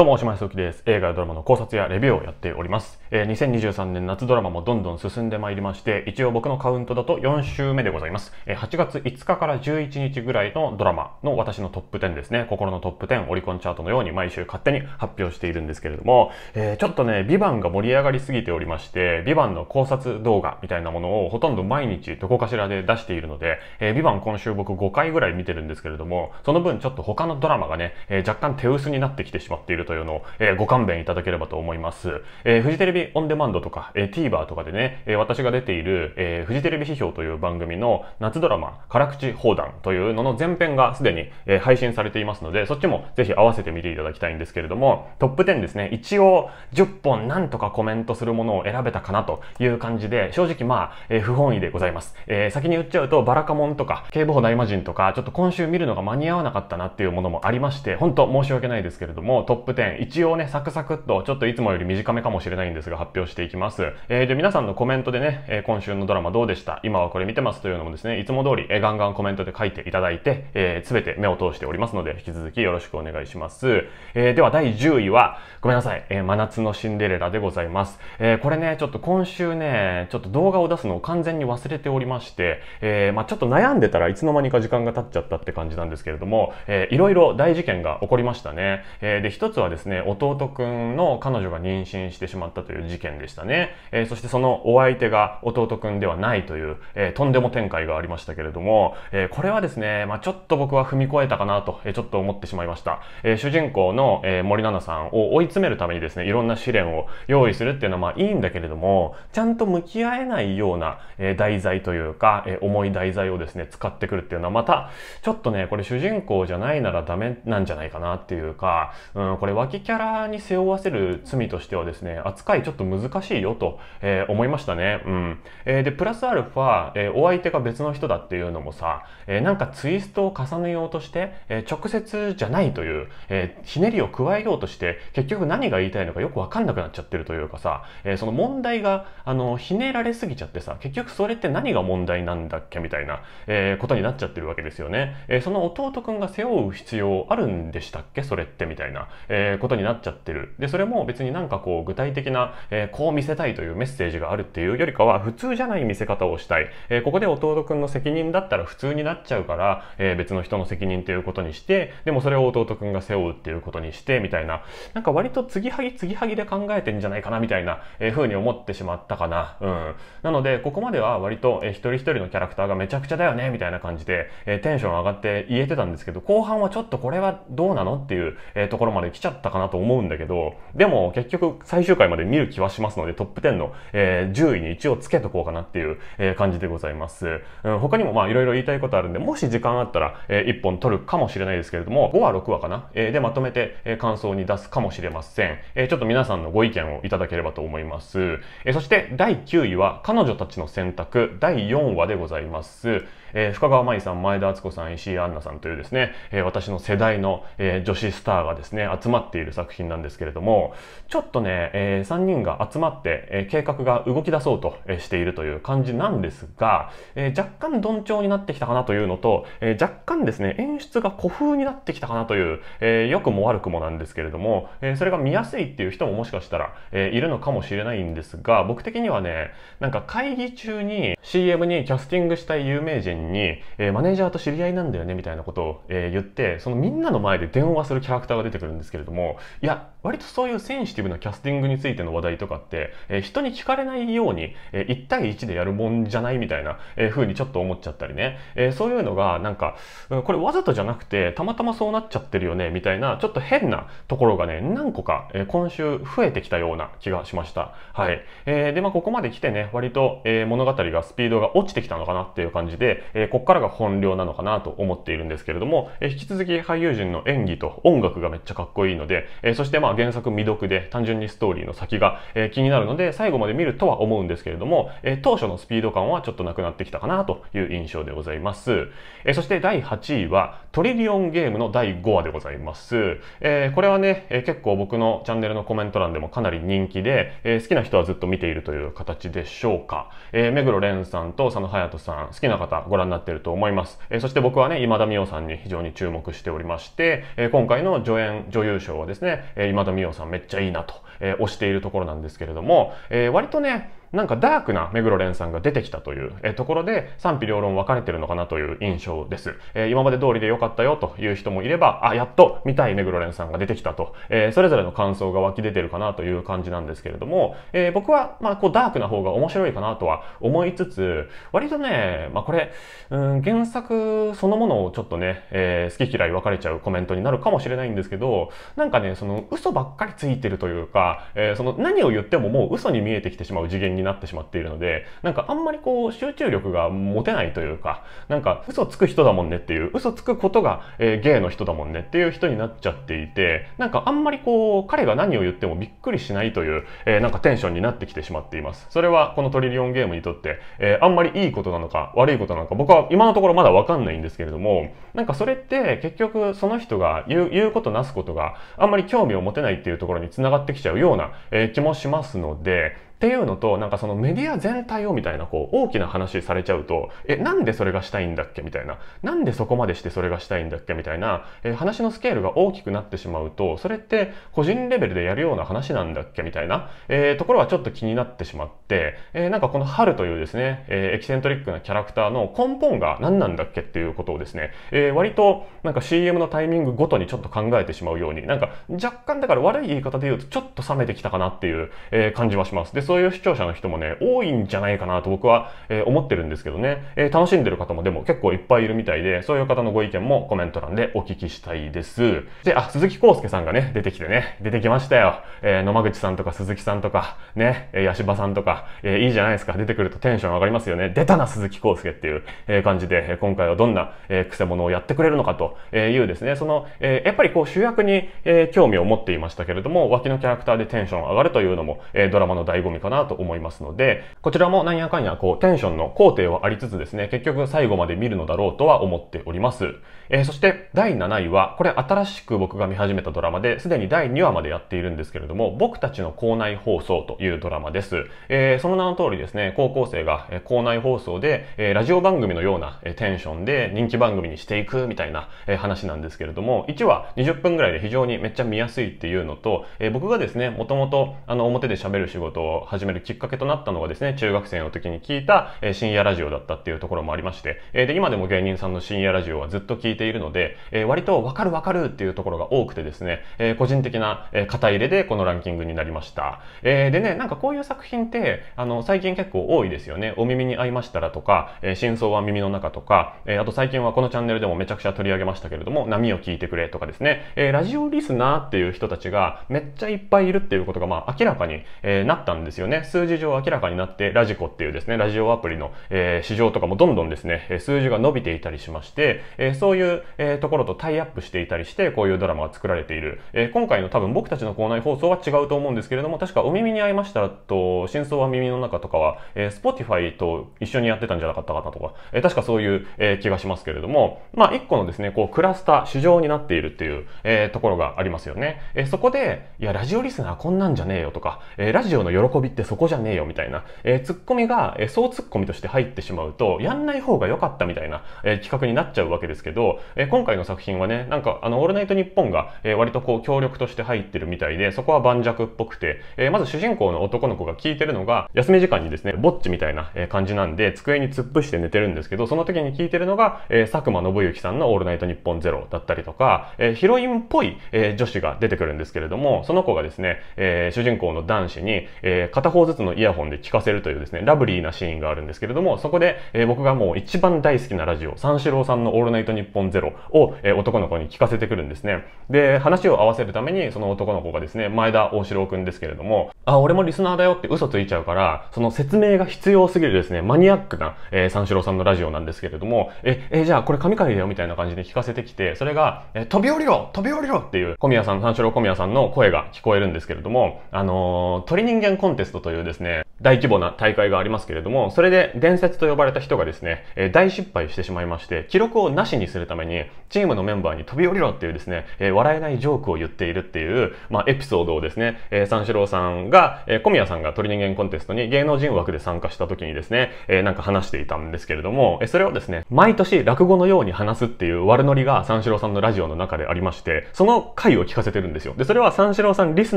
どうも、おしまいすきです。映画やドラマの考察やレビューをやっております。えー、2023年夏ドラマもどんどん進んでまいりまして、一応僕のカウントだと4週目でございます。えー、8月5日から11日ぐらいのドラマの私のトップ10ですね。心のトップ10、オリコンチャートのように毎週勝手に発表しているんですけれども、えー、ちょっとね、ビバンが盛り上がりすぎておりまして、ビバンの考察動画みたいなものをほとんど毎日どこかしらで出しているので、えー、ビバン今週僕5回ぐらい見てるんですけれども、その分ちょっと他のドラマがね、えー、若干手薄になってきてしまっているというのを、えー、ご勘弁いただければと思います。えー、フジテレビオンデマンドとか、えー、TVer とかでね、えー、私が出ている、えー、フジテレビ批評という番組の夏ドラマ、辛口砲弾というのの前編がすでに、えー、配信されていますので、そっちもぜひ合わせてみていただきたいんですけれども、トップ10ですね、一応10本なんとかコメントするものを選べたかなという感じで、正直まあ、えー、不本意でございます。えー、先に言っちゃうと、バラカモンとか、警部補大魔人とか、ちょっと今週見るのが間に合わなかったなっていうものもありまして、本当申し訳ないですけれども、トッププ10、一応ね、サクサクっと、ちょっといつもより短めかもしれないんですが、発表していきます。えー、で、皆さんのコメントでね、え今週のドラマどうでした今はこれ見てますというのもですね、いつも通り、えガンガンコメントで書いていただいて、えー、すべて目を通しておりますので、引き続きよろしくお願いします。えー、では、第10位は、ごめんなさい、えー、真夏のシンデレラでございます。えこれね、ちょっと今週ね、ちょっと動画を出すのを完全に忘れておりまして、えまあちょっと悩んでたらいつの間にか時間が経っちゃったって感じなんですけれども、えいろいろ大事件が起こりましたね。えで、一つはですね、弟くんの彼女が妊娠してしまったという事件でしたね。えー、そしてそのお相手が弟くんではないという、えー、とんでも展開がありましたけれども、えー、これはですね、まあ、ちょっと僕は踏み越えたかなと、えちょっと思ってしまいました。え主人公の、え森七菜さんを追い詰めるためにですね、いろんな試練を用意するっていうのはまあいいんだけれども、ちゃんと向き合えないような、え題材というか、え重い題材をですね、使ってくるっていうのはまた、ちょっとね、これ主人公じゃないならダメなんじゃないかなっていうか、うん、これれ脇キャラに背負わせる罪としてはですね、扱いちょっと難しいよと、えー、思いましたね。うん。えー、で、プラスアルファ、えー、お相手が別の人だっていうのもさ、えー、なんかツイストを重ねようとして、えー、直接じゃないという、えー、ひねりを加えようとして、結局何が言いたいのかよくわかんなくなっちゃってるというかさ、えー、その問題が、あの、ひねられすぎちゃってさ、結局それって何が問題なんだっけみたいな、えー、ことになっちゃってるわけですよね。えー、その弟くんが背負う必要あるんでしたっけそれってみたいな。えーえー、ことになっちゃってる。で、それも別になんかこう具体的な、えー、こう見せたいというメッセージがあるっていうよりかは普通じゃない見せ方をしたい。えー、ここで弟くんの責任だったら普通になっちゃうから、えー、別の人の責任ということにして、でもそれを弟くんが背負うっていうことにして、みたいな。なんか割と継ぎはぎ継ぎはぎで考えてんじゃないかな、みたいな、えー、風に思ってしまったかな。うん。なので、ここまでは割と、えー、一人一人のキャラクターがめちゃくちゃだよね、みたいな感じで、えー、テンション上がって言えてたんですけど、後半はちょっとこれはどうなのっていう、えー、ところまで来ちゃゃったかなと思うんだけど、でも結局最終回まで見る気はしますので、トップ10の、えー、10位に一応つけとこうかなっていう、えー、感じでございます。うん、他にもまあいろいろ言いたいことあるんで、もし時間あったら、えー、1本撮るかもしれないですけれども、5話6話かな、えー、でまとめて、えー、感想に出すかもしれません、えー。ちょっと皆さんのご意見をいただければと思います。えー、そして第9位は彼女たちの選択第4話でございます。えー、深川麻衣さん、前田敦子さん、石井杏奈さんというですね、えー、私の世代の、えー、女子スターがですね、集まっている作品なんですけれども、ちょっとね、えー、3人が集まって、え計画が動き出そうとしているという感じなんですが、え若干鈍調になってきたかなというのと、え若干ですね、演出が古風になってきたかなという、え良くも悪くもなんですけれども、えそれが見やすいっていう人ももしかしたら、えいるのかもしれないんですが、僕的にはね、なんか会議中に CM にキャスティングしたい有名人人に、えー、マネージャーと知り合いなんだよねみたいなことを、えー、言ってそのみんなの前で電話するキャラクターが出てくるんですけれどもいや割とそういうセンシティブなキャスティングについての話題とかって、えー、人に聞かれないように、えー、1対1でやるもんじゃないみたいな、えー、風にちょっと思っちゃったりね、えー、そういうのがなんかこれわざとじゃなくてたまたまそうなっちゃってるよねみたいなちょっと変なところがね何個か、えー、今週増えてきたような気がしました。はい、えー、でまあここまで来てね割と、えー、物語がスピードが落ちてきたのかなっていう感じで、えここからが本領なのかなと思っているんですけれども、え引き続き俳優陣の演技と音楽がめっちゃかっこいいので、えそしてまあ原作未読で単純にストーリーの先が、え気になるので、最後まで見るとは思うんですけれども、え当初のスピード感はちょっとなくなってきたかなという印象でございます。えそして第8位は、トリリオンゲームの第5話でございます。えこれはね、え結構僕のチャンネルのコメント欄でもかなり人気で、え好きな人はずっと見ているという形でしょうか。え目黒蓮さんと佐野隼人さん、好きな方ご覧覧になっていると思います。えそして僕はね、今田美桜さんに非常に注目しておりまして、え今回の助演女優賞はですね、え今田美桜さんめっちゃいいなと、え推しているところなんですけれども、え割とね、なんかダークな目黒蓮さんが出てきたという、えところで賛否両論分かれてるのかなという印象です。えー、今まで通りで良かったよという人もいれば、あ、やっと見たい目黒蓮さんが出てきたと、えー、それぞれの感想が湧き出てるかなという感じなんですけれども、えー、僕は、まあ、こうダークな方が面白いかなとは思いつつ、割とね、まあ、これ、うん、原作そのものをちょっとね、え好き嫌い分かれちゃうコメントになるかもしれないんですけど、なんかね、その嘘ばっかりついてるというか、えその何を言ってももう嘘に見えてきてしまう次元にになってしまっているので、なんかあんまりこう集中力が持てないというか、なんか嘘つく人だもんねっていう、嘘つくことが、えー、ゲイの人だもんねっていう人になっちゃっていて、なんかあんまりこう彼が何を言ってもびっくりしないという、えー、なんかテンションになってきてしまっています。それはこのトリリオンゲームにとって、えー、あんまりいいことなのか悪いことなのか僕は今のところまだわかんないんですけれども、なんかそれって結局その人が言う言うことなすことがあんまり興味を持てないっていうところに繋がってきちゃうような、えー、気もしますので、っていうのと、なんかそのメディア全体をみたいなこう大きな話されちゃうと、え、なんでそれがしたいんだっけみたいな、なんでそこまでしてそれがしたいんだっけみたいな、え、話のスケールが大きくなってしまうと、それって個人レベルでやるような話なんだっけみたいな、えー、ところはちょっと気になってしまって、えー、なんかこの春というですね、えー、エキセントリックなキャラクターの根本が何なんだっけっていうことをですね、え割となんか CM のタイミングごとにちょっと考えてしまうように、なんか若干だから悪い言い方で言うとちょっと冷めてきたかなっていう感じはします。でそういう視聴者の人もね、多いんじゃないかなと僕は、えー、思ってるんですけどね、えー、楽しんでる方もでも結構いっぱいいるみたいで、そういう方のご意見もコメント欄でお聞きしたいです。で、あ、鈴木康介さんがね、出てきてね、出てきましたよ。えー、野間口さんとか鈴木さんとか、ね、えー、ヤシバさんとか、えー、いいじゃないですか。出てくるとテンション上がりますよね。出たな、鈴木康介っていう、え感じで、今回はどんな、えー、クセ者をやってくれるのかというですね、その、えー、やっぱりこう主役に、えー、興味を持っていましたけれども、脇のキャラクターでテンション上がるというのも、えー、ドラマの醍醐味かなと思いますので、こちらもなんやかんやこうテンションの工程はありつつですね、結局最後まで見るのだろうとは思っております。えー、そして第7位は、これ新しく僕が見始めたドラマで、すでに第2話までやっているんですけれども、僕たちの校内放送というドラマです。えー、その名の通りですね、高校生が校内放送で、えー、ラジオ番組のようなテンションで人気番組にしていくみたいな話なんですけれども、1話20分ぐらいで非常にめっちゃ見やすいっていうのと、え僕がですね、もともとあの表で喋る仕事を始めるきっかけとなったのがですね、中学生の時に聞いた、え深夜ラジオだったっていうところもありまして、えで、今でも芸人さんの深夜ラジオはずっと聞いているので、え割とわかるわかるっていうところが多くてですね、え個人的な、え肩入れでこのランキングになりました。えでね、なんかこういう作品って、あの、最近結構多いですよね。お耳に合いましたらとか、え真相は耳の中とか、えあと最近はこのチャンネルでもめちゃくちゃ取り上げましたけれども、波を聞いてくれとかですね、えラジオリスナーっていう人たちがめっちゃいっぱいいるっていうことが、まあ、明らかに、えなったんですよ。よね。数字上明らかになって、ラジコっていうですね、ラジオアプリの、えー、市場とかもどんどんですね、数字が伸びていたりしまして、えー、そういう、えー、ところとタイアップしていたりして、こういうドラマが作られている。えー、今回の多分僕たちの校内放送は違うと思うんですけれども、確かお耳に合いましたと、真相は耳の中とかは、えー、Spotify と一緒にやってたんじゃなかったかなとか、えー、確かそういう、えー、気がしますけれども、まあ一個のですね、こうクラスター、市場になっているっていう、えー、ところがありますよね。えー、そこで、いや、ラジオリスナーこんなんじゃねえよとか、えー、ラジオの喜びコってそこじゃねえよみたいな、えー、ツッコミが、えー、総ツッコミとして入ってしまうと、やんない方が良かったみたいな、えー、企画になっちゃうわけですけど、えー、今回の作品はね、なんか、あの、オールナイトニッポンが、えー、割とこう、協力として入ってるみたいで、そこは盤石っぽくて、えー、まず主人公の男の子が聞いてるのが、休み時間にですね、ぼっちみたいな感じなんで、机に突っ伏して寝てるんですけど、その時に聞いてるのが、えー、佐久間信之さんのオールナイトニッポンゼロだったりとか、えー、ヒロインっぽい、えー、女子が出てくるんですけれども、その子がですね、えー、主人公の男子に、えー片方ずつのイヤホンで聴かせるというですね、ラブリーなシーンがあるんですけれども、そこで、えー、僕がもう一番大好きなラジオ、三四郎さんのオールナイトニッポンゼロを、えー、男の子に聞かせてくるんですね。で、話を合わせるために、その男の子がですね、前田大四郎くんですけれども、あ、俺もリスナーだよって嘘ついちゃうから、その説明が必要すぎるですね、マニアックな、えー、三四郎さんのラジオなんですけれども、え、え、じゃあこれ神回だよみたいな感じで聞かせてきて、それが、え、飛び降りろ飛び降りろっていう、小宮さん、三四郎小宮さんの声が聞こえるんですけれども、あの鳥人間コンテンテストというですね、大規模な大会がありますけれども、それで伝説と呼ばれた人がですね、え大失敗してしまいまして、記録をなしにするために、チームのメンバーに飛び降りろっていうですね、え笑えないジョークを言っているっていう、まあ、エピソードをですね、え三四郎さんが、え小宮さんが鳥人間コンテストに芸能人枠で参加した時にですね、えなんか話していたんですけれども、えそれをですね、毎年落語のように話すっていう悪ノリが三四郎さんのラジオの中でありまして、その回を聞かせてるんですよ。で、それは三四郎さんリス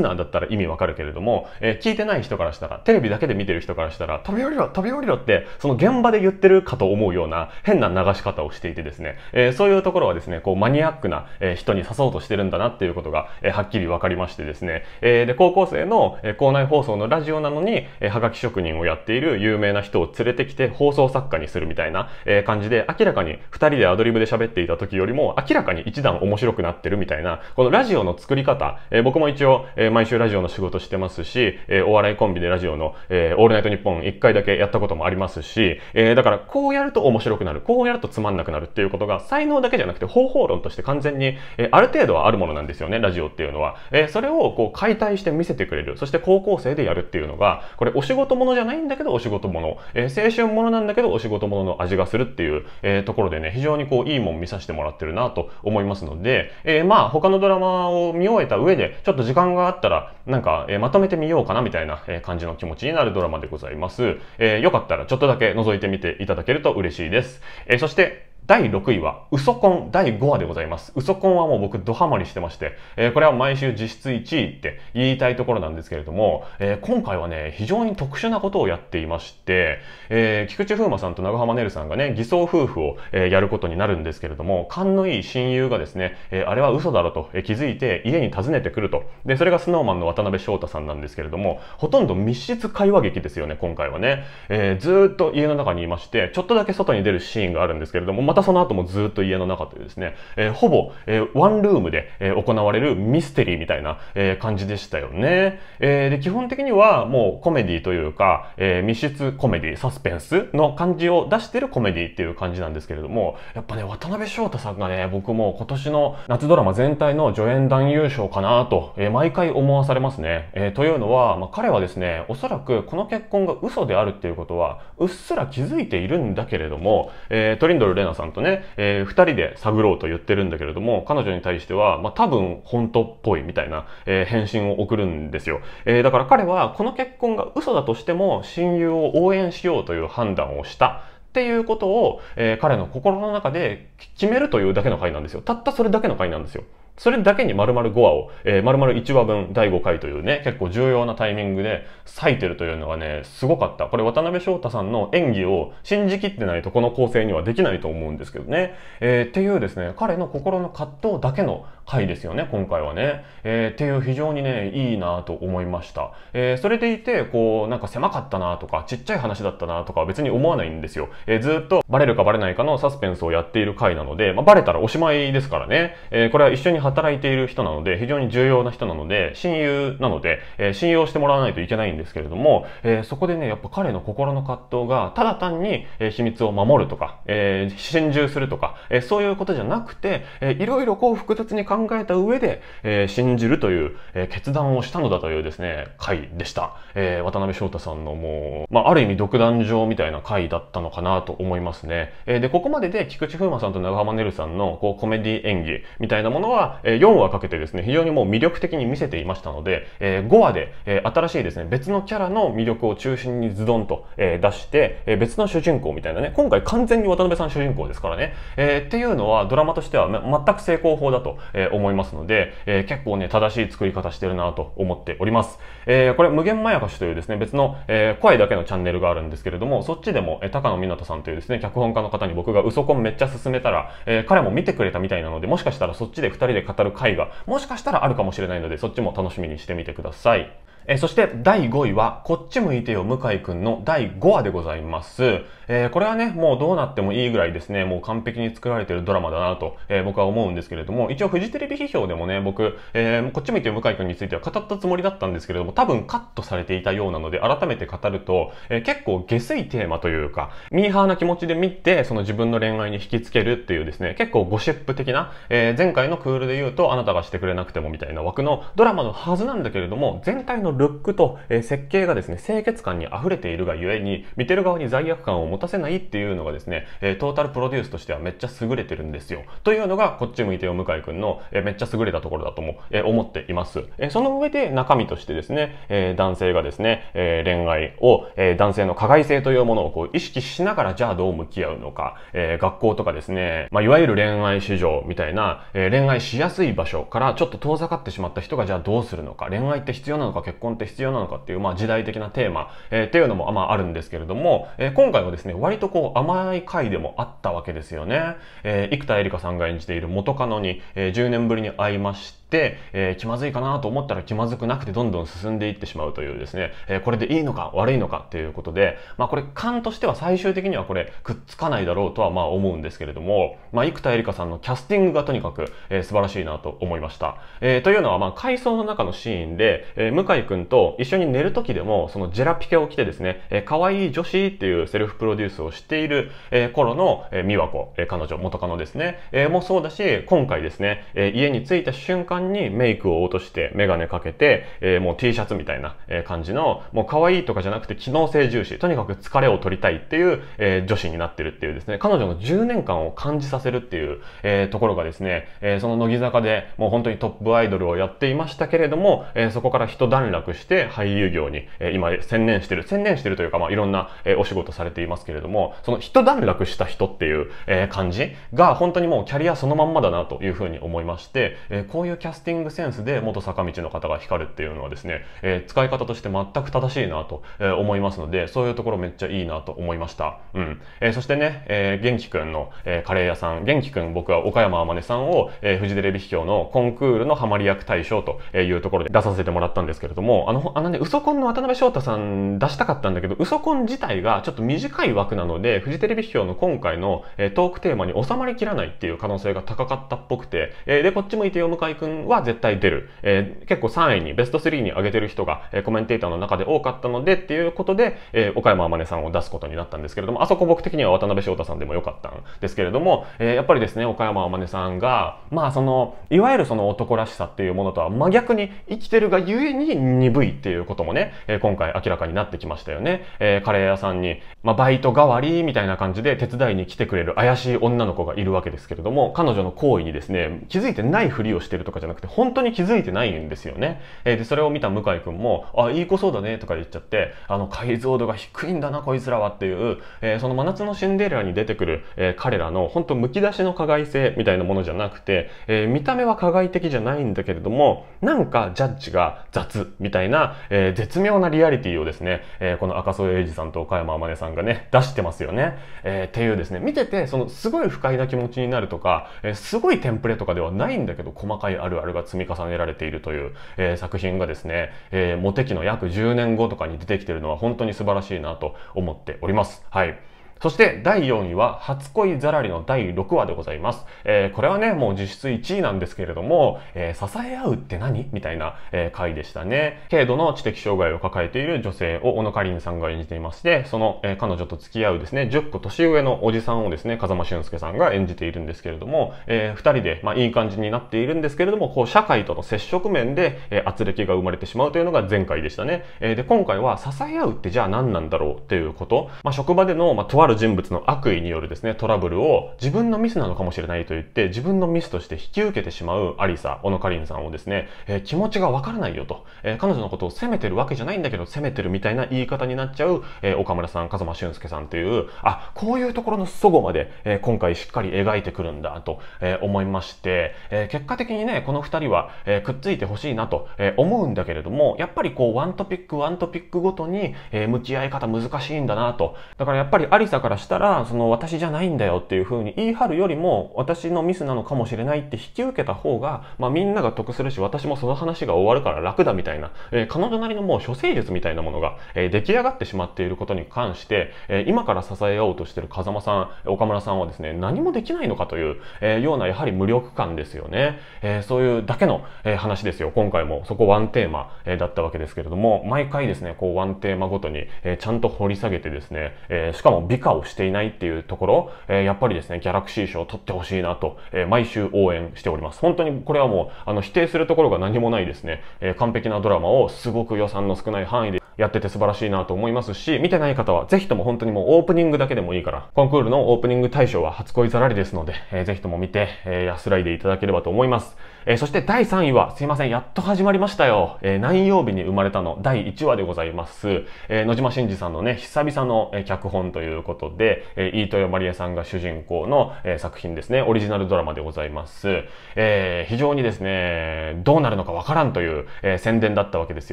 ナーだったら意味わかるけれども、え聞いてない人からしたら、テレビだけでで見てる人からしたら、飛び降りろ、飛び降りろって、その現場で言ってるかと思うような変な流し方をしていてですね、えー、そういうところはですね、こうマニアックな人に刺そうとしてるんだなっていうことが、えー、はっきり分かりましてですね、えー、で、高校生の校内放送のラジオなのに、えー、はがき職人をやっている有名な人を連れてきて放送作家にするみたいな、え感じで、明らかに2人でアドリブで喋っていた時よりも、明らかに一段面白くなってるみたいな、このラジオの作り方、えー、僕も一応、えー、毎週ラジオの仕事してますし、えー、お笑いコンビでラジオの、えーえー、オールナイトニッポン1回だけやったこともありますし、えー、だからこうやると面白くなる、こうやるとつまんなくなるっていうことが、才能だけじゃなくて方法論として完全に、えー、ある程度はあるものなんですよね、ラジオっていうのは。えー、それをこう解体して見せてくれる、そして高校生でやるっていうのが、これお仕事ものじゃないんだけどお仕事もの、えー、青春ものなんだけどお仕事ものの味がするっていう、えー、ところでね、非常にこういいもん見させてもらってるなと思いますので、えー、まあ他のドラマを見終えた上で、ちょっと時間があったら、なんか、えー、まとめてみようかなみたいな感じの気持ちになるドラマでございます。えー、よかったらちょっとだけ覗いてみていただけると嬉しいです。えー、そして、第6位は、ウソコン第5話でございます。ウソコンはもう僕ドハマりしてまして、えー、これは毎週実質1位って言いたいところなんですけれども、えー、今回はね、非常に特殊なことをやっていまして、えー、菊池風磨さんと長浜ねるさんがね、偽装夫婦を、えやることになるんですけれども、勘のいい親友がですね、えあれは嘘だろと、え気づいて家に訪ねてくると。で、それがスノーマンの渡辺翔太さんなんですけれども、ほとんど密室会話劇ですよね、今回はね。えずっと家の中にいまして、ちょっとだけ外に出るシーンがあるんですけれども、またその後もずっと家の中というですね、えー、ほぼ、えー、ワンルームで、えー、行われるミステリーみたいな、えー、感じでしたよね。えー、で基本的にはもうコメディというか、えー、密室コメディ、サスペンスの感じを出してるコメディっていう感じなんですけれども、やっぱね、渡辺翔太さんがね、僕も今年の夏ドラマ全体の助演男優賞かなと、えー、毎回思わされますね。えー、というのは、まあ、彼はですね、おそらくこの結婚が嘘であるっていうことは、うっすら気づいているんだけれども、えー、トリンドル・レナさんさんとね、えー、2人で探ろうと言ってるんだけれども、彼女に対しては、まあ、多分本当っぽいみたいな、えー、返信を送るんですよ、えー、だから彼はこの結婚が嘘だとしても親友を応援しようという判断をした。っていうことを、えー、彼の心の中で決めるというだけの回なんですよ。たったそれだけの回なんですよ。それだけに丸々5話を、えー、丸々1話分第5回というね、結構重要なタイミングで割いてるというのがね、すごかった。これ渡辺翔太さんの演技を信じきってないとこの構成にはできないと思うんですけどね。えー、っていうですね、彼の心の葛藤だけの回ですよね、今回はね。えー、っていう非常にね、いいなと思いました。えー、それでいて、こう、なんか狭かったなとか、ちっちゃい話だったなとか別に思わないんですよ。えー、ずっとバレるかバレないかのサスペンスをやっている回なので、まあ、バレたらおしまいですからね。えー、これは一緒に働いている人なので、非常に重要な人なので、親友なので、えー、信用してもらわないといけないんですけれども、えー、そこでね、やっぱ彼の心の葛藤が、ただ単に、えー、秘密を守るとか、えー、心中するとか、えー、そういうことじゃなくて、えー、いろいろこう複雑に考考えた上で、えー、信じるという、えー、決断をしたのだというですね、回でした。えー、渡辺翔太さんのもう、まあ、ある意味独壇場みたいな回だったのかなと思いますね。えー、で、ここまでで菊池風磨さんと長浜ねるさんのこうコメディ演技みたいなものは、えー、4話かけてですね、非常にもう魅力的に見せていましたので、えー、5話で、えー、新しいですね、別のキャラの魅力を中心にズドンと、えー、出して、えー、別の主人公みたいなね、今回完全に渡辺さん主人公ですからね、えー、っていうのはドラマとしては全く成功法だと、えー、思いますので、えー、結構ね、正しい作り方してるなと思っております。えー、これ、無限まやかしというですね、別の、え声だけのチャンネルがあるんですけれども、そっちでも、え高野湊さんというですね、脚本家の方に僕が嘘コンめっちゃ勧めたら、え彼も見てくれたみたいなので、もしかしたらそっちで2人で語る回が、もしかしたらあるかもしれないので、そっちも楽しみにしてみてください。えー、そして第5位は、こっち向いてよ向井くんの第5話でございます。えー、これはね、もうどうなってもいいぐらいですね、もう完璧に作られてるドラマだなと、えー、僕は思うんですけれども、一応フジテレビ批評でもね、僕、えこっち向いてよ向井くんについては語ったつもりだったんですけれども、多分カットされていたようなので、改めて語ると、え結構下水テーマというか、ミーハーな気持ちで見て、その自分の恋愛に引きつけるっていうですね、結構ゴシップ的な、え前回のクールで言うと、あなたがしてくれなくてもみたいな枠のドラマのはずなんだけれども、全体のルックと、え設計がですね、清潔感に溢れているがゆえに、見てる側に罪悪感を持たせないっていうのがですね、えトータルプロデュースとしてはめっちゃ優れてるんですよ。というのが、こっち向いてよ向井くんの、えめっちゃ優れたところだとも、え思っています。えその上で中身としてですね、え男性がですね、え恋愛を、え男性の加害性というものをこう意識しながら、じゃあどう向き合うのか、え学校とかですね、まあ、いわゆる恋愛市場みたいな、え恋愛しやすい場所からちょっと遠ざかってしまった人がじゃあどうするのか、恋愛って必要なのか、結婚って必要なのかっていう、まあ、時代的なテーマ、えー、っていうのも、まあ、あるんですけれども、えー、今回はですね、割とこう甘い回でもあったわけですよね。えー、生田絵梨花さんが演じている元カノに、えー、10年ぶりに会いまして、、えー、気まずいかなと思ったら気まずくなくてどんどん進んでいってしまうというですね、えー、これでいいのか悪いのかということで、まあこれ勘としては最終的にはこれくっつかないだろうとはまあ思うんですけれども、まあ生田絵梨花さんのキャスティングがとにかく、えー、素晴らしいなと思いました。えー、というのはまあ回想の中のシーンで、えー、向井くんと一緒に寝る時でもそのジェラピケを着てですね、えー、可愛い女子っていうセルフプロデュースをしている、えー、頃の、えー、美和子、えー、彼女、元カノですね、えー、もそうだし、今回ですね、えー、家に着いた瞬間にメイクを落として、メガネかけて、えー、もう T シャツみたいな感じの、もう可愛いとかじゃなくて機能性重視、とにかく疲れを取りたいっていう、えー、女子になってるっていうですね、彼女の10年間を感じさせるっていう、えー、ところがですね、えー、その乃木坂でもう本当にトップアイドルをやっていましたけれども、えー、そこから一段落して俳優業に、えー、今専念してる、専念してるというか、まあいろんな、えー、お仕事されていますけれども、その一段落した人っていう、えー、感じが本当にもうキャリアそのまんまだなというふうに思いまして、えー、こういうキャスティングセンスで元坂道の方が光るっていうのはですね、えー、使い方として全く正しいなと思いますので、そういうところめっちゃいいなと思いました。うん。えー、そしてね、えー、元気くんの、えカレー屋さん、元気くん僕は岡山天音さんを、えー、フジテレビ秘境のコンクールのハマり役大賞というところで出させてもらったんですけれども、あの、あのね、ウソコンの渡辺翔太さん出したかったんだけど、ウソコン自体がちょっと短い枠なので、フジテレビ秘境の今回の、えトークテーマに収まりきらないっていう可能性が高かったっぽくて、えー、で、こっち向いてよ向井くんは絶対出る。えー、結構3位に、ベスト3に上げてる人が、えー、コメンテーターの中で多かったのでっていうことで、えー、岡山天音さんを出すことになったんですけれども、あそこ僕的には渡辺翔太さんでもよかったんですけれども、えー、やっぱりですね、岡山天音さんが、まあその、いわゆるその男らしさっていうものとは真逆に生きてるがゆえに鈍いっていうこともね、えー、今回明らかになってきましたよね。えー、カレー屋さんに、まあバイト代わりみたいな感じで手伝いに来てくれる怪しい女の子がいるわけですけれども、彼女の行為にですね、気づいてないふりをしてるとかじゃなくて、本当に気づいてないんですよね。えー、で、それを見た向井くんも、あ、いい子そうだね、とか言っちゃって、あの、解像度が低いんだな、こいつらはっていう、えー、その真夏のシンデレラに出てくる、えー、彼らの、本当むき出しの加害性みたいなものじゃなくて、え見た目は加害的じゃないんだけれども、なんかジャッジが雑みたいな、え絶妙なリアリティをですね、えこの赤楚衛二さんと岡山天音さんがね、出してますよね。えっていうですね、見てて、その、すごい不快な気持ちになるとか、えすごいテンプレとかではないんだけど、細かいあるるあるが積み重ねられているという、えー、作品がですね、えー、モテ期の約10年後とかに出てきてるのは本当に素晴らしいなと思っております。はい。そして第4位は、初恋ザラリの第6話でございます。えー、これはね、もう実質1位なんですけれども、えー、支え合うって何みたいな、えー、回でしたね。軽度の知的障害を抱えている女性を小野かりんさんが演じていまして、その、え彼女と付き合うですね、10個年上のおじさんをですね、風間俊介さんが演じているんですけれども、え二人で、まあ、いい感じになっているんですけれども、こう、社会との接触面で、えー、圧力が生まれてしまうというのが前回でしたね。えで、今回は支え合うってじゃあ何なんだろうっていうこと、まあ、職場での、まあ、とあるる人物の悪意によるですね、トラブルを自分のミスなのかもしれないと言って、自分のミスとして引き受けてしまうアリサ、オノカリンさんをですね、えー、気持ちがわからないよと、えー、彼女のことを責めてるわけじゃないんだけど、責めてるみたいな言い方になっちゃう、えー、岡村さん、風間俊介さんという、あ、こういうところの祖母まで、え今回しっかり描いてくるんだと、え思いまして、え結果的にね、この2人は、えくっついてほしいなと、え思うんだけれども、やっぱりこう、ワントピックワントピックごとに、え向き合い方難しいんだなと。だからやっぱりアリサ者からしたら、その私じゃないんだよっていうふうに言い張るよりも、私のミスなのかもしれないって引き受けた方が、まあみんなが得するし、私もその話が終わるから楽だみたいな、えー、彼女なりのもう処世術みたいなものが、えー、出来上がってしまっていることに関して、えー、今から支え合おうとしてる風間さん、岡村さんはですね、何もできないのかという、えー、ようなやはり無力感ですよね。えー、そういうだけの、えー、話ですよ。今回もそこワンテーマ、えー、だったわけですけれども、毎回ですね、こうワンテーマごとに、えー、ちゃんと掘り下げてですね、えー、しかも美下をしていないっていうところ、えー、やっぱりですね、ギャラクシー賞を取ってほしいなと、えー、毎週応援しております。本当にこれはもう、あの、否定するところが何もないですね、えー、完璧なドラマをすごく予算の少ない範囲でやってて素晴らしいなと思いますし、見てない方はぜひとも本当にもうオープニングだけでもいいから、コンクールのオープニング大賞は初恋ざらりですので、えー、ぜひとも見て、えー、安らいでいただければと思います。えー、そして第3位は、すいません、やっと始まりましたよ。えー、何曜日に生まれたの第1話でございます。えー、野島真二さんのね、久々の、えー、脚本ということで、えー、飯豊まりえさんが主人公の、えー、作品ですね、オリジナルドラマでございます。えー、非常にですね、どうなるのかわからんという、えー、宣伝だったわけです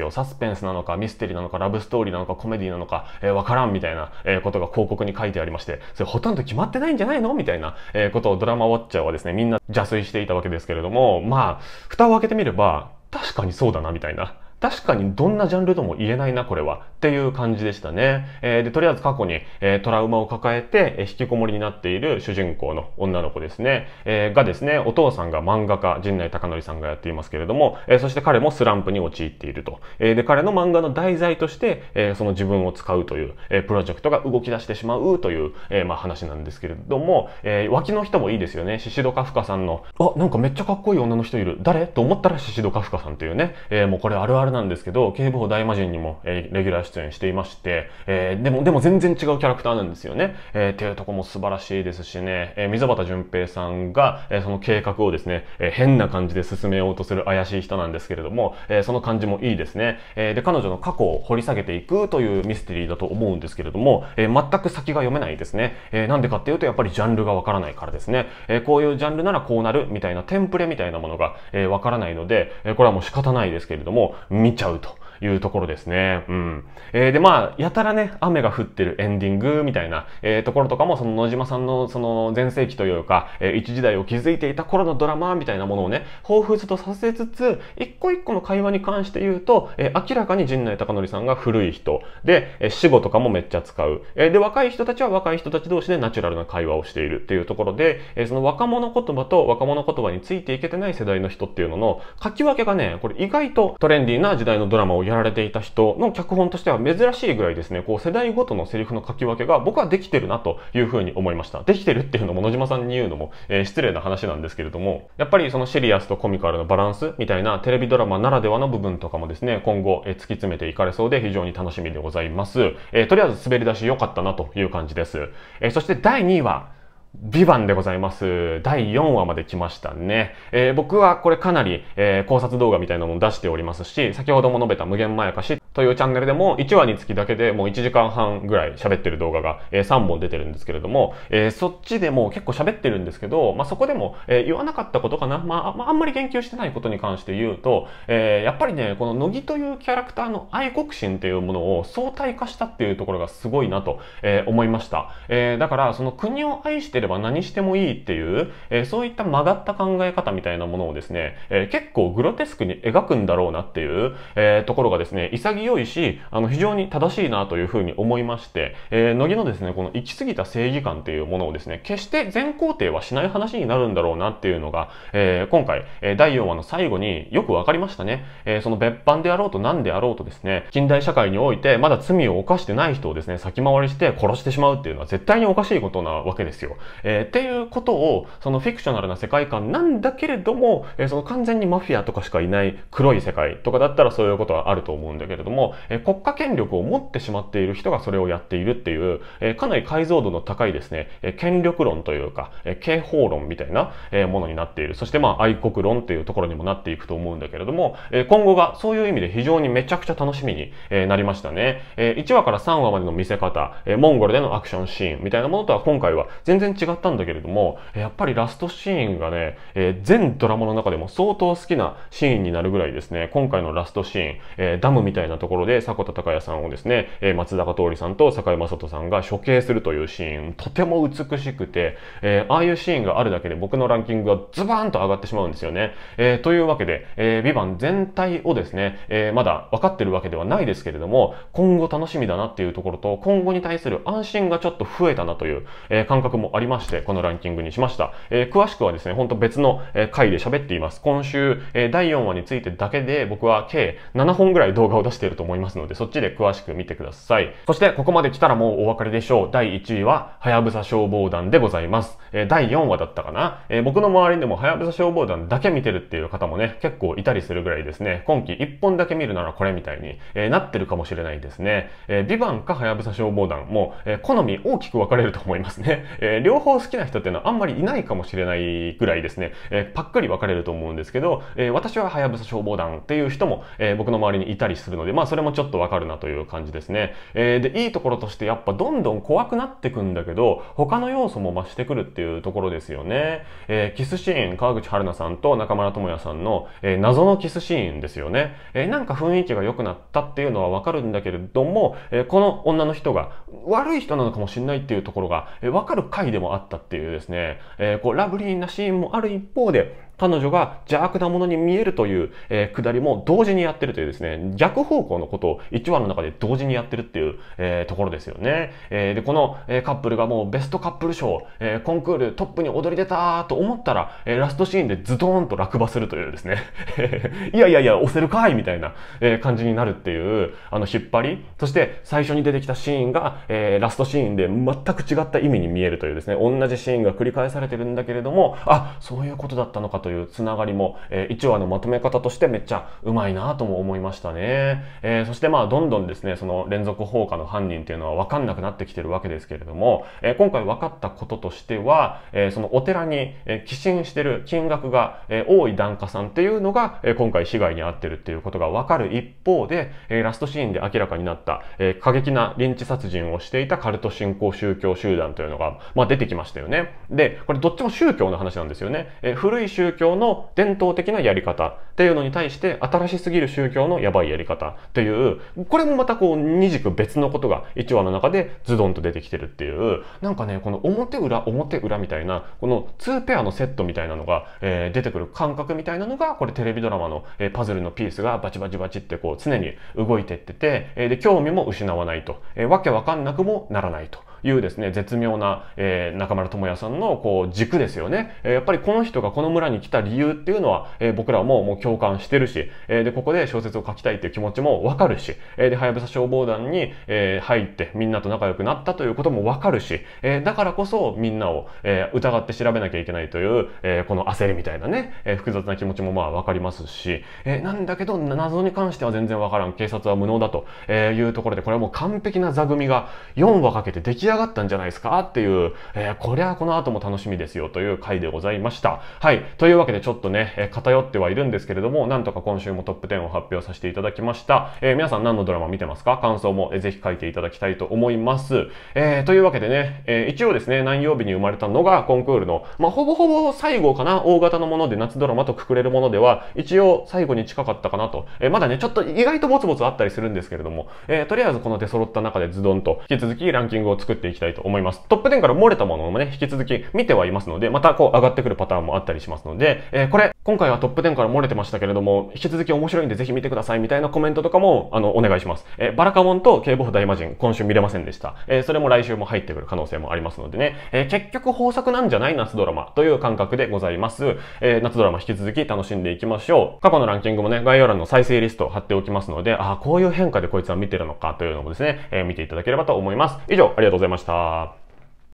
よ。サスペンスなのか、ミステリーなのか、かラブストーリーなのかコメディなのか、えー、わからんみたいな、えー、ことが広告に書いてありまして、それほとんど決まってないんじゃないのみたいな、えー、ことをドラマウォッチャーはですね、みんな邪推していたわけですけれども、まあ、蓋を開けてみれば、確かにそうだな、みたいな。確かにどんなジャンルとも言えないな、これは。っていう感じでしたね。えー、で、とりあえず過去に、えー、トラウマを抱えて、えー、引きこもりになっている主人公の女の子ですね。えー、がですね、お父さんが漫画家、陣内孝則さんがやっていますけれども、えー、そして彼もスランプに陥っていると。えー、で、彼の漫画の題材として、えー、その自分を使うという、えー、プロジェクトが動き出してしまうという、えー、まあ話なんですけれども、えー、脇の人もいいですよね。シシドカフカさんの、あ、なんかめっちゃかっこいい女の人いる。誰と思ったらシシドカフカさんというね、えー、もうこれあるあるなんですけど、警部補大魔神にも、えレギュラー出演していまして、えでも、でも全然違うキャラクターなんですよね。えっていうとこも素晴らしいですしね、え溝端淳平さんが、えその計画をですね、え変な感じで進めようとする怪しい人なんですけれども、えその感じもいいですね。えで、彼女の過去を掘り下げていくというミステリーだと思うんですけれども、え全く先が読めないですね。えなんでかっていうと、やっぱりジャンルがわからないからですね。えこういうジャンルならこうなるみたいなテンプレみたいなものが、えわからないので、えこれはもう仕方ないですけれども、見ちゃうというところですね。うん。えー、で、まあ、やたらね、雨が降ってるエンディングみたいな、えー、ところとかも、その野島さんのその前世紀というか、えー、一時代を築いていた頃のドラマみたいなものをね、彷彿とさせつつ、一個一個の会話に関して言うと、えー、明らかに陣内孝則さんが古い人で、えー、死後とかもめっちゃ使う。えー、で、若い人たちは若い人たち同士でナチュラルな会話をしているっていうところで、えー、その若者言葉と若者言葉についていけてない世代の人っていうのの書き分けがね、これ意外とトレンディーな時代のドラマをややられていた人の脚本としては珍しいぐらいですね、こう世代ごとのセリフの書き分けが僕はできてるなというふうに思いました。できてるっていうのも野島さんに言うのも、えー、失礼な話なんですけれども、やっぱりそのシリアスとコミカルのバランスみたいなテレビドラマならではの部分とかもですね、今後、えー、突き詰めていかれそうで非常に楽しみでございます。えー、とりあえず滑り出し良かったなという感じです。えそして第2位は、ビバンでございます。第4話まで来ましたね。えー、僕はこれかなり、えー、考察動画みたいなのも出しておりますし、先ほども述べた無限まやかしというチャンネルでも1話につきだけでもう1時間半ぐらい喋ってる動画が、え3本出てるんですけれども、えそっちでも結構喋ってるんですけど、まあ、そこでも、え言わなかったことかな、まあ、あんまり言及してないことに関して言うと、えやっぱりね、この乃木というキャラクターの愛国心っていうものを相対化したっていうところがすごいなと、え思いました。えだから、その国を愛してれば何してもいいっていう、えそういった曲がった考え方みたいなものをですね、え結構グロテスクに描くんだろうなっていう、えところがですね、潔強いし、あの、非常に正しいなというふうに思いまして、えー、乃木のですね、この行き過ぎた正義感というものをですね、決して全肯定はしない話になるんだろうなっていうのが、えー、今回、え第4話の最後によくわかりましたね。えー、その別版であろうと何であろうとですね、近代社会においてまだ罪を犯してない人をですね、先回りして殺してしまうっていうのは絶対におかしいことなわけですよ。えー、っていうことを、そのフィクショナルな世界観なんだけれども、えー、その完全にマフィアとかしかいない黒い世界とかだったらそういうことはあると思うんだけれども、も、え国家権力を持ってしまっている人がそれをやっているっていう、えかなり解像度の高いですね、え権力論というか、え刑法論みたいな、えものになっている。そしてまあ愛国論っていうところにもなっていくと思うんだけれども、え今後がそういう意味で非常にめちゃくちゃ楽しみに、えなりましたね。え1話から3話までの見せ方、えモンゴルでのアクションシーンみたいなものとは今回は全然違ったんだけれども、やっぱりラストシーンがね、え全ドラマの中でも相当好きなシーンになるぐらいですね、今回のラストシーン、えダムみたいなところで、迫田孝也さんをですね、え松坂桃李さんと坂井雅人さんが処刑するというシーン、とても美しくて、えー、ああいうシーンがあるだけで僕のランキングがズバーンと上がってしまうんですよね。えー、というわけで、えー、ビバン全体をですね、えー、まだ分かってるわけではないですけれども、今後楽しみだなっていうところと、今後に対する安心がちょっと増えたなという、え感覚もありまして、このランキングにしました。え詳しくはですね、ほんと別の、え回で喋っています。今週、え第4話についてだけで僕は計7本ぐらい動画を出しているると思いますので、そっちで詳しく見てください。そして、ここまで来たらもうお分かりでしょう。第1位は、はやぶさ消防団でございます。えー、第4話だったかな、えー、僕の周りでもはやぶさ消防団だけ見てるっていう方もね、結構いたりするぐらいですね、今季1本だけ見るならこれみたいに、えー、なってるかもしれないですね。えビバンかはやぶさ消防団も、え好み大きく分かれると思いますね。え両方好きな人っていうのはあんまりいないかもしれないぐらいですね、えぱっくり分かれると思うんですけど、え私ははやぶさ消防団っていう人も、え僕の周りにいたりするので、ままあそれもちょっとわかるなという感じですね。えー、で、いいところとしてやっぱどんどん怖くなってくんだけど、他の要素も増してくるっていうところですよね。えー、キスシーン、川口春奈さんと中村智也さんの、えー、謎のキスシーンですよね。えなんか雰囲気が良くなったっていうのはわかるんだけれども、えこの女の人が悪い人なのかもしれないっていうところが、えわかる回でもあったっていうですね、えこう、ラブリーなシーンもある一方で、彼女が邪悪なものに見えるという、えー、くりも同時にやってるというですね、逆方向のことを1話の中で同時にやってるっていう、えー、ところですよね。えー、で、この、えー、カップルがもうベストカップル賞、えー、コンクールトップに躍り出たと思ったら、えー、ラストシーンでズドーンと落馬するというですね、いやいやいや、押せるかいみたいな、えー、感じになるっていう、あの、引っ張り。そして、最初に出てきたシーンが、えー、ラストシーンで全く違った意味に見えるというですね、同じシーンが繰り返されてるんだけれども、あ、そういうことだったのかといういうつながりも、えー、1話のまとめ方としてめっちゃうまいなとも思いましたね。えー、そしてまあどんどんですね、その連続放火の犯人っていうのは分かんなくなってきてるわけですけれども、えー、今回分かったこととしては、えそのお寺に、え寄進してる金額が、え多い檀家さんっていうのが、え今回被害に遭ってるっていうことが分かる一方で、えラストシーンで明らかになった、え過激なリンチ殺人をしていたカルト信仰宗教集団というのが、まあ、出てきましたよね。で、これどっちも宗教の話なんですよね。え古い宗教教の伝統的なやり方っていうのに対して新しすぎる宗教のやばいやり方っていうこれもまたこう二軸別のことが1話の中でズドンと出てきてるっていうなんかねこの表裏表裏みたいなこの2ペアのセットみたいなのが、えー、出てくる感覚みたいなのがこれテレビドラマの、えー、パズルのピースがバチバチバチってこう常に動いてってて、えー、で興味も失わないと、えー、わけわかんなくもならないと。いうですね、絶妙な、えー、中村智也さんのこう軸ですよね。えー、やっぱりこの人がこの村に来た理由っていうのは、えー、僕らももう共感してるし、えー、で、ここで小説を書きたいっていう気持ちもわかるし、えー、で、はやぶさ消防団に、えー、入ってみんなと仲良くなったということもわかるし、えー、だからこそみんなを、えー、疑って調べなきゃいけないという、えー、この焦りみたいなね、えー、複雑な気持ちもまあわかりますし、えー、なんだけど謎に関しては全然わからん。警察は無能だというところで、これはもう完璧な座組が4話かけて出来上上がったんじゃないですかっていう、えー、これはこの後も楽しみですよという回でございました。はい。というわけでちょっとね、え偏ってはいるんですけれども、なんとか今週もトップ10を発表させていただきました。えー、皆さん何のドラマ見てますか感想も、えー、ぜひ書いていただきたいと思います。えというわけでね、え一応ですね、何曜日に生まれたのがコンクールの、まあ、ほぼほぼ最後かな大型のもので夏ドラマとくくれるものでは、一応最後に近かったかなと。えまだね、ちょっと意外とボツボツあったりするんですけれども、えとりあえずこの出揃った中でズドンと引き続きランキングを作ってっていきたいと思います。トップ10から漏れたものもね、引き続き見てはいますので、またこう上がってくるパターンもあったりしますので、えー、これ今回はトップ10から漏れてましたけれども、引き続き面白いんでぜひ見てくださいみたいなコメントとかも、あの、お願いします。えー、バラカモンと警部補大魔神、今週見れませんでした。えー、それも来週も入ってくる可能性もありますのでね、えー、結局豊作なんじゃない夏ドラマという感覚でございます。え夏ドラマ引き続き楽しんでいきましょう。過去のランキングもね、概要欄の再生リスト貼っておきますので、ああ、こういう変化でこいつは見てるのかというのもですね、え見ていただければと思います。以上、ありがとうございました。